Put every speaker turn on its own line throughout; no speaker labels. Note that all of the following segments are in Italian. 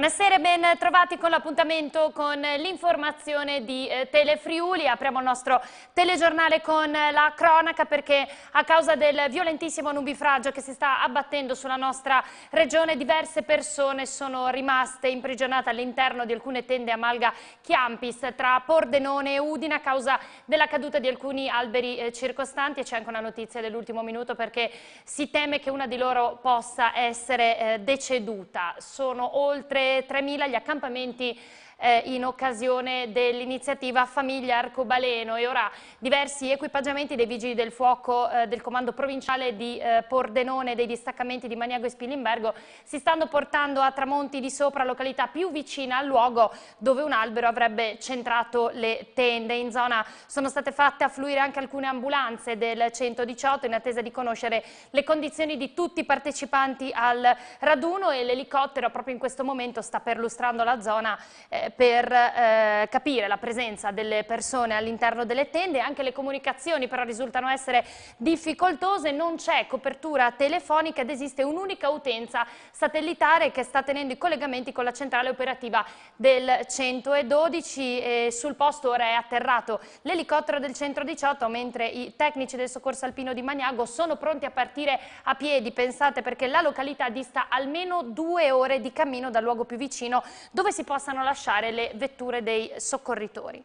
Buonasera e ben trovati con l'appuntamento con l'informazione di eh, Telefriuli. Apriamo il nostro telegiornale con la cronaca perché a causa del violentissimo nubifragio che si sta abbattendo sulla nostra regione diverse persone sono rimaste imprigionate all'interno di alcune tende a Malga Chiampis tra Pordenone e Udine a causa della caduta di alcuni alberi eh, circostanti e c'è anche una notizia dell'ultimo minuto perché si teme che una di loro possa essere eh, deceduta. Sono oltre 3.000 gli accampamenti eh, in occasione dell'iniziativa Famiglia Arcobaleno e ora diversi equipaggiamenti dei Vigili del Fuoco eh, del Comando Provinciale di eh, Pordenone dei distaccamenti di Maniago e Spilimbergo si stanno portando a Tramonti di Sopra, località più vicina al luogo dove un albero avrebbe centrato le tende. In zona sono state fatte affluire anche alcune ambulanze del 118 in attesa di conoscere le condizioni di tutti i partecipanti al raduno e l'elicottero proprio in questo momento sta perlustrando la zona eh, per eh, capire la presenza delle persone all'interno delle tende, anche le comunicazioni però risultano essere difficoltose, non c'è copertura telefonica ed esiste un'unica utenza satellitare che sta tenendo i collegamenti con la centrale operativa del 112 e sul posto ora è atterrato l'elicottero del 118 mentre i tecnici del soccorso alpino di Maniago sono pronti a partire a piedi, pensate perché la località dista almeno due ore di cammino dal luogo più vicino dove si possano lasciare utilizzare le vetture dei soccorritori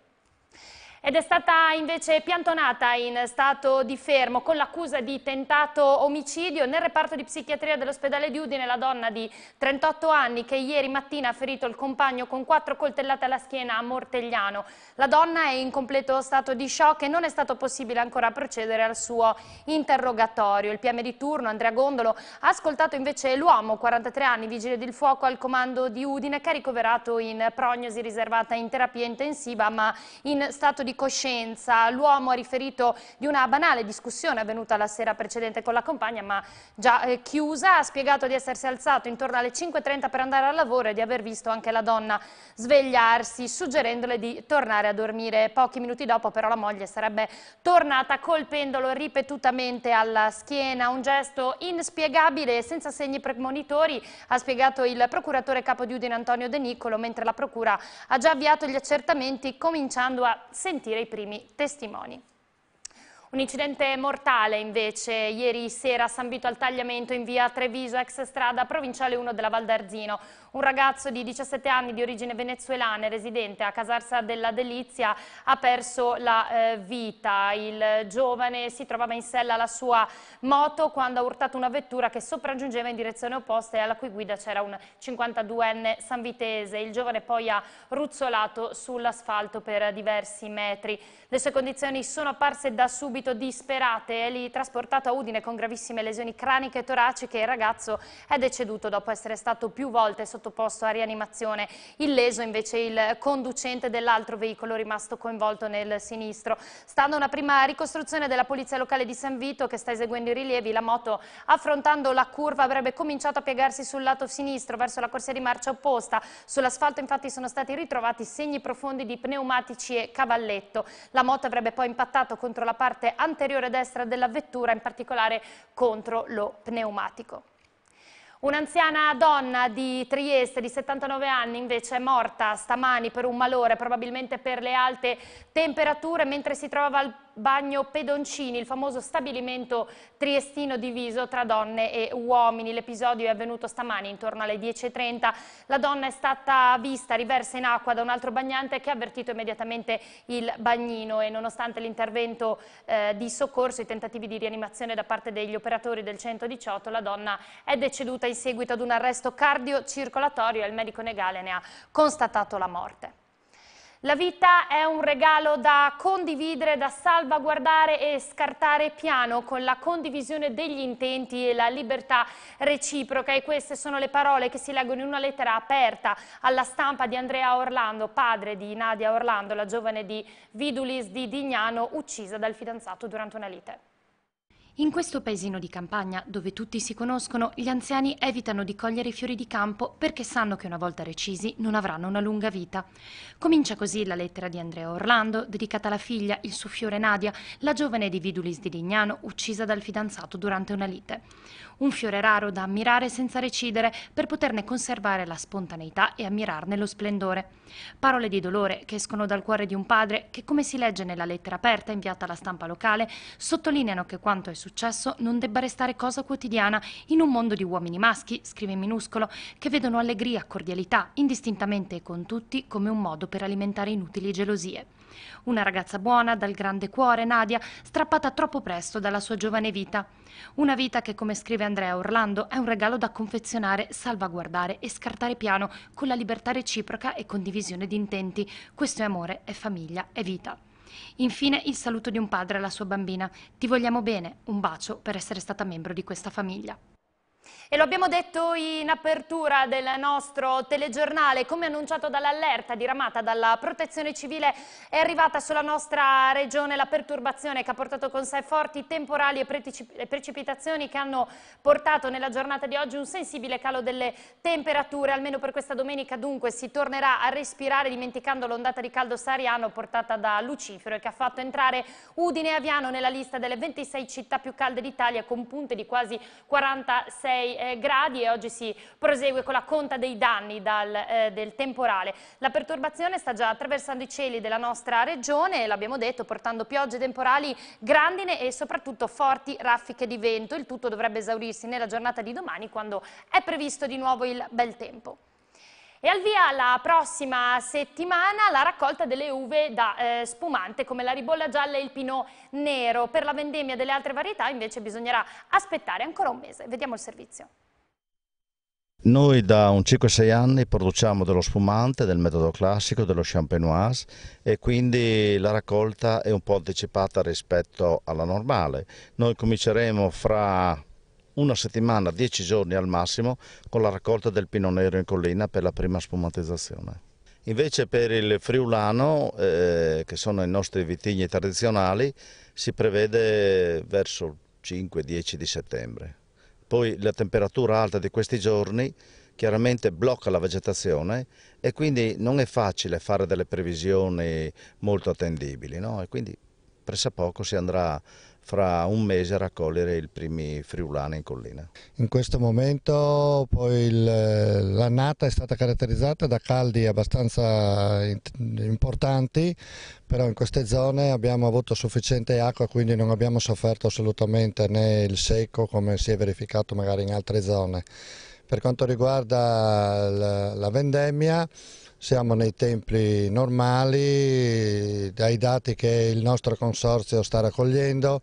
ed è stata invece piantonata in stato di fermo con l'accusa di tentato omicidio nel reparto di psichiatria dell'ospedale di Udine la donna di 38 anni che ieri mattina ha ferito il compagno con quattro coltellate alla schiena a Mortegliano. La donna è in completo stato di shock e non è stato possibile ancora procedere al suo interrogatorio. Il PM di turno Andrea Gondolo ha ascoltato invece l'uomo, 43 anni, vigile del fuoco al comando di Udine che è ricoverato in prognosi riservata in terapia intensiva ma in stato di di coscienza. L'uomo ha riferito di una banale discussione avvenuta la sera precedente con la compagna, ma già eh, chiusa. Ha spiegato di essersi alzato intorno alle 5.30 per andare al lavoro e di aver visto anche la donna svegliarsi, suggerendole di tornare a dormire. Pochi minuti dopo però la moglie sarebbe tornata colpendolo ripetutamente alla schiena. Un gesto inspiegabile e senza segni premonitori, ha spiegato il procuratore capo di Udine Antonio De Nicolo, mentre la procura ha già avviato gli accertamenti cominciando a sentire sentire i primi testimoni. Un incidente mortale invece ieri sera a San Vito al Tagliamento in via Treviso, ex strada provinciale 1 della Val d'Arzino. Un ragazzo di 17 anni di origine venezuelana residente a Casarsa della Delizia ha perso la eh, vita. Il giovane si trovava in sella alla sua moto quando ha urtato una vettura che sopraggiungeva in direzione opposta e alla cui guida c'era un 52enne sanvitese. Il giovane poi ha ruzzolato sull'asfalto per diversi metri. Le sue condizioni sono apparse da subito subito disperate, è lì trasportato a Udine con gravissime lesioni craniche e toraciche, il ragazzo è deceduto dopo essere stato più volte sottoposto a rianimazione, illeso invece il conducente dell'altro veicolo rimasto coinvolto nel sinistro. Stando a una prima ricostruzione della polizia locale di San Vito che sta eseguendo i rilievi, la moto affrontando la curva avrebbe cominciato a piegarsi sul lato sinistro verso la corsia di marcia opposta, sull'asfalto infatti sono stati ritrovati segni profondi di pneumatici e cavalletto. La moto avrebbe poi impattato contro la parte anteriore destra della vettura, in particolare contro lo pneumatico. Un'anziana donna di Trieste di 79 anni invece è morta stamani per un malore, probabilmente per le alte temperature, mentre si trovava al bagno Pedoncini, il famoso stabilimento triestino diviso tra donne e uomini. L'episodio è avvenuto stamani intorno alle 10.30. La donna è stata vista riversa in acqua da un altro bagnante che ha avvertito immediatamente il bagnino e nonostante l'intervento eh, di soccorso, i tentativi di rianimazione da parte degli operatori del 118, la donna è deceduta in seguito ad un arresto cardiocircolatorio e il medico negale ne ha constatato la morte. La vita è un regalo da condividere, da salvaguardare e scartare piano con la condivisione degli intenti e la libertà reciproca. E queste sono le parole che si leggono in una lettera aperta alla stampa di Andrea Orlando, padre di Nadia Orlando, la giovane di Vidulis di Dignano, uccisa dal fidanzato durante una lite. In questo paesino di campagna, dove tutti si conoscono, gli anziani evitano di cogliere i fiori di campo perché sanno che una volta recisi non avranno una lunga vita. Comincia così la lettera di Andrea Orlando, dedicata alla figlia, il suo fiore Nadia, la giovane di Vidulis di Lignano, uccisa dal fidanzato durante una lite. Un fiore raro da ammirare senza recidere, per poterne conservare la spontaneità e ammirarne lo splendore. Parole di dolore che escono dal cuore di un padre che, come si legge nella lettera aperta inviata alla stampa locale, sottolineano che quanto è successo non debba restare cosa quotidiana in un mondo di uomini maschi, scrive Minuscolo, che vedono allegria, cordialità, indistintamente e con tutti, come un modo per alimentare inutili gelosie. Una ragazza buona, dal grande cuore, Nadia, strappata troppo presto dalla sua giovane vita. Una vita che, come scrive Andrea Orlando, è un regalo da confezionare, salvaguardare e scartare piano, con la libertà reciproca e condivisione di intenti. Questo è amore, è famiglia, è vita. Infine il saluto di un padre alla sua bambina. Ti vogliamo bene, un bacio per essere stata membro di questa famiglia. E lo abbiamo detto in apertura del nostro telegiornale, come annunciato dall'allerta diramata dalla protezione civile è arrivata sulla nostra regione la perturbazione che ha portato con sé forti temporali e precipitazioni che hanno portato nella giornata di oggi un sensibile calo delle temperature, almeno per questa domenica dunque si tornerà a respirare dimenticando l'ondata di caldo sahariano portata da Lucifero e che ha fatto entrare Udine e Aviano nella lista delle 26 città più calde d'Italia con punte di quasi 46 eh, gradi e oggi si prosegue con la conta dei danni dal, eh, del temporale. La perturbazione sta già attraversando i cieli della nostra regione, l'abbiamo detto, portando piogge temporali, grandine e soprattutto forti raffiche di vento. Il tutto dovrebbe esaurirsi nella giornata di domani quando è previsto di nuovo il bel tempo. E al via la prossima settimana la raccolta delle uve da eh, spumante come la ribolla gialla e il pino nero. Per la vendemmia delle altre varietà invece bisognerà aspettare ancora un mese. Vediamo il servizio.
Noi da un 5-6 anni produciamo dello spumante, del metodo classico, dello champenoise e quindi la raccolta è un po' anticipata rispetto alla normale. Noi cominceremo fra una settimana, dieci giorni al massimo, con la raccolta del pino nero in collina per la prima spumatizzazione. Invece per il friulano, eh, che sono i nostri vitigni tradizionali, si prevede verso il 5-10 di settembre. Poi la temperatura alta di questi giorni chiaramente blocca la vegetazione e quindi non è facile fare delle previsioni molto attendibili no? e quindi presso poco si andrà fra un mese raccogliere i primi friulani in collina.
In questo momento poi l'annata è stata caratterizzata da caldi abbastanza importanti, però in queste zone abbiamo avuto sufficiente acqua quindi non abbiamo sofferto assolutamente né il secco come si è verificato magari in altre zone. Per quanto riguarda la vendemmia siamo nei tempi normali, dai dati che il nostro consorzio sta raccogliendo,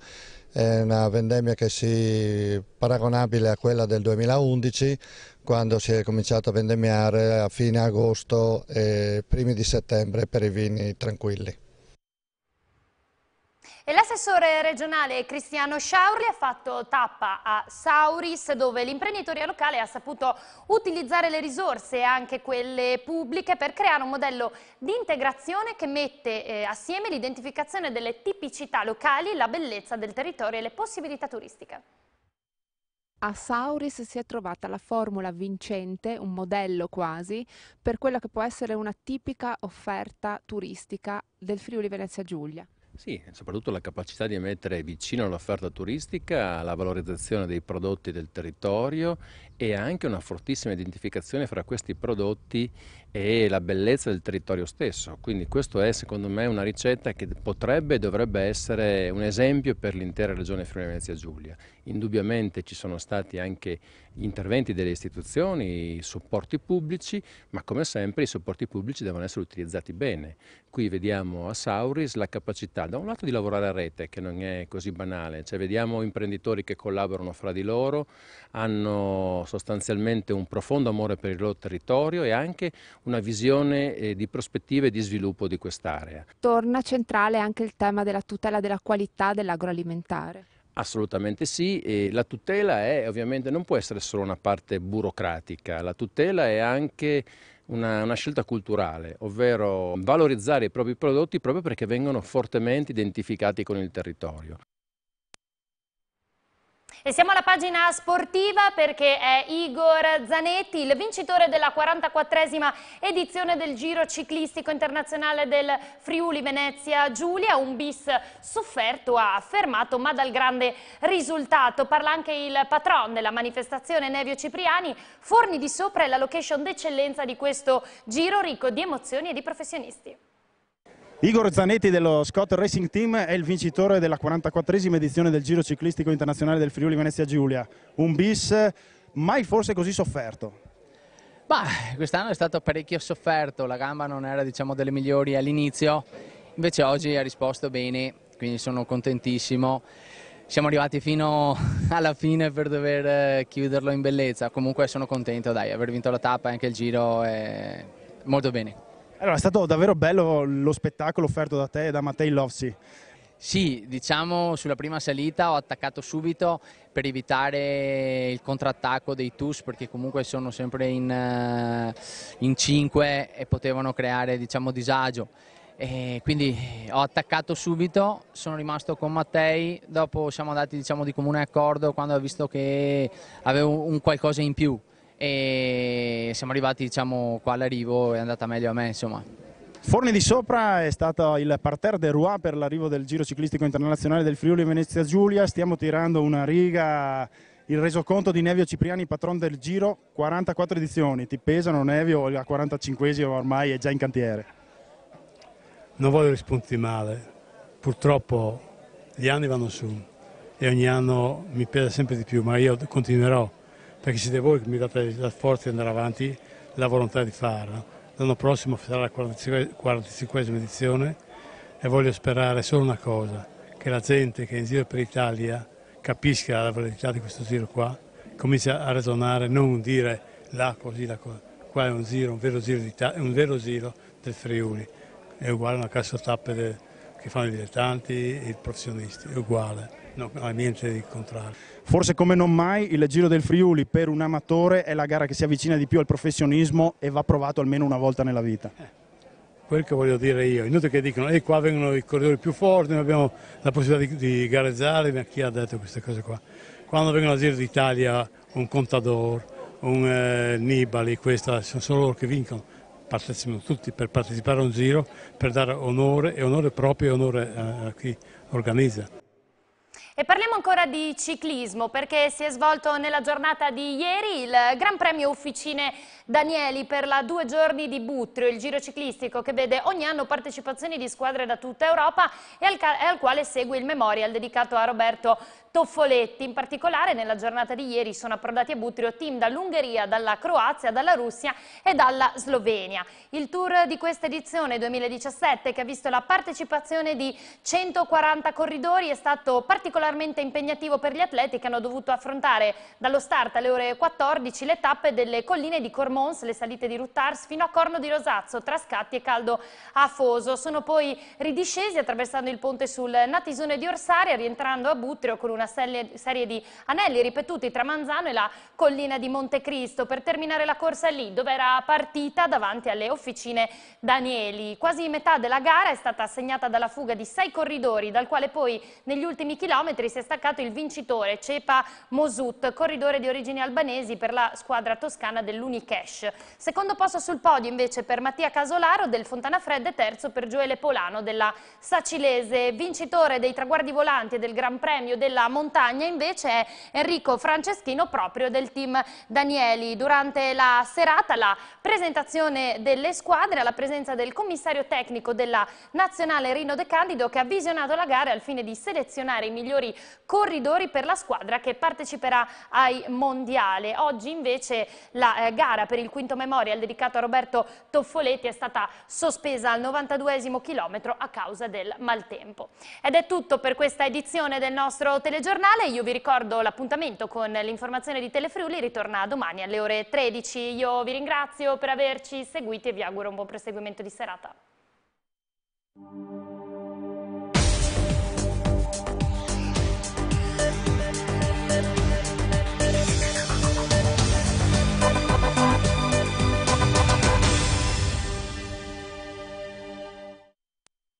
è una vendemmia che si paragonabile a quella del 2011 quando si è cominciato a vendemmiare a fine agosto e primi di settembre per i vini tranquilli.
E l'assessore regionale Cristiano Sciaurli ha fatto tappa a Sauris dove l'imprenditoria locale ha saputo utilizzare le risorse, anche quelle pubbliche, per creare un modello di integrazione che mette eh, assieme l'identificazione delle tipicità locali, la bellezza del territorio e le possibilità turistiche. A Sauris si è trovata la formula vincente, un modello quasi, per quella che può essere una tipica offerta turistica del Friuli Venezia Giulia. Sì,
soprattutto la capacità di mettere vicino all'offerta turistica la valorizzazione dei prodotti del territorio e anche una fortissima identificazione fra questi prodotti e la bellezza del territorio stesso. Quindi questa è secondo me una ricetta che potrebbe e dovrebbe essere un esempio per l'intera regione Friuli Venezia Giulia. Indubbiamente ci sono stati anche gli interventi delle istituzioni, i supporti pubblici, ma come sempre i supporti pubblici devono essere utilizzati bene. Qui vediamo a Sauris la capacità da un lato di lavorare a rete, che non è così banale, cioè, vediamo imprenditori che collaborano fra di loro, hanno sostanzialmente un profondo amore per il loro territorio e anche una visione eh, di prospettive e di sviluppo di quest'area.
Torna centrale anche il tema della tutela della qualità dell'agroalimentare.
Assolutamente sì, e la tutela è, ovviamente non può essere solo una parte burocratica, la tutela è anche una, una, scelta culturale, ovvero valorizzare i propri prodotti proprio perché vengono fortemente identificati con il territorio.
E siamo alla pagina sportiva perché è Igor Zanetti, il vincitore della 44esima edizione del Giro Ciclistico Internazionale del Friuli Venezia Giulia, un bis sofferto ha affermato ma dal grande risultato. Parla anche il patron della manifestazione Nevio Cipriani, Forni di Sopra è la location d'eccellenza di questo giro ricco di emozioni e di professionisti.
Igor Zanetti dello Scott Racing Team è il vincitore della 44esima edizione del Giro Ciclistico Internazionale del Friuli Venezia Giulia. Un bis mai forse così sofferto. Quest'anno è stato parecchio sofferto, la gamba non era diciamo, delle migliori all'inizio, invece oggi ha risposto bene, quindi sono contentissimo. Siamo arrivati fino alla fine per dover eh, chiuderlo in bellezza, comunque sono contento, dai, aver vinto la tappa e anche il giro è molto bene. Allora, è stato davvero bello lo spettacolo offerto da te e da Mattei Lovsi. Sì, diciamo sulla prima salita ho attaccato subito per evitare il contrattacco dei TUS perché comunque sono sempre in, eh, in 5 e potevano creare diciamo, disagio. E quindi ho attaccato subito, sono rimasto con Mattei, dopo siamo andati diciamo, di comune accordo quando ho visto che avevo un qualcosa in più e siamo arrivati diciamo qua all'arrivo è andata meglio a me insomma. Forni di sopra è stato il parterre de Rouen per l'arrivo del Giro Ciclistico Internazionale del Friuli Venezia Giulia, stiamo tirando una riga il resoconto di Nevio Cipriani, patron del Giro, 44 edizioni, ti pesano Nevio, la 45esima ormai è già in cantiere.
Non voglio rispondere male, purtroppo gli anni vanno su e ogni anno mi pesa sempre di più, ma io continuerò perché siete voi che mi date la forza di andare avanti, la volontà di farlo. L'anno prossimo sarà la 45 edizione e voglio sperare solo una cosa, che la gente che è in giro per l'Italia capisca la validità di questo giro qua, cominci a ragionare, non dire là così, là così. Qua è un giro, un vero giro, un vero giro del Friuli, è uguale a una cassa tappe che fanno i dilettanti e i professionisti, è uguale. No, no, niente di contrario.
Forse come non mai il Giro del Friuli per un amatore è la gara che si avvicina di più al professionismo e va provato almeno una volta nella vita. Eh,
Quello che voglio dire io, inutile che dicono, e eh, qua vengono i corridori più forti, noi abbiamo la possibilità di, di gareggiare, ma chi ha detto queste cose qua? Quando vengono al Giro d'Italia un Contador, un eh, Nibali, questa, sono solo loro che vincono partecipano tutti per partecipare a un giro, per dare onore e onore proprio e onore a chi organizza.
E parliamo ancora di ciclismo perché si è svolto nella giornata di ieri il Gran Premio Ufficine Danieli per la due giorni di Butrio, il giro ciclistico che vede ogni anno partecipazioni di squadre da tutta Europa e al, e al quale segue il memorial dedicato a Roberto Toffoletti. In particolare nella giornata di ieri sono approdati a Butrio team dall'Ungheria, dalla Croazia, dalla Russia e dalla Slovenia. Il tour di questa edizione 2017 che ha visto la partecipazione di 140 corridori è stato particolarmente impegnativo per gli atleti che hanno dovuto affrontare dallo start alle ore 14 le tappe delle colline di Cormons, le salite di Ruttars fino a Corno di Rosazzo, tra Scatti e Caldo Afoso. Sono poi ridiscesi attraversando il ponte sul Natisone di Orsaria rientrando a Butrio con una una serie di anelli ripetuti tra Manzano e la collina di Montecristo per terminare la corsa lì dove era partita davanti alle officine Danieli. Quasi metà della gara è stata assegnata dalla fuga di sei corridori dal quale poi negli ultimi chilometri si è staccato il vincitore Cepa Mosut, corridore di origini albanesi per la squadra toscana dell'Unicash. Secondo posto sul podio invece per Mattia Casolaro del Fontana Fred e terzo per Gioele Polano della Sacilese, vincitore dei traguardi volanti e del Gran Premio della montagna invece è Enrico Franceschino proprio del team Danieli. Durante la serata la presentazione delle squadre alla presenza del commissario tecnico della nazionale Rino De Candido che ha visionato la gara al fine di selezionare i migliori corridori per la squadra che parteciperà ai mondiali. Oggi invece la eh, gara per il quinto memorial dedicato a Roberto Toffoletti è stata sospesa al 92 chilometro a causa del maltempo. Ed è tutto per questa edizione del nostro telegiornale telegiornale. Io vi ricordo l'appuntamento con l'informazione di Telefriuli, ritorna domani alle ore 13. Io vi ringrazio per averci seguiti e vi auguro un buon proseguimento di serata.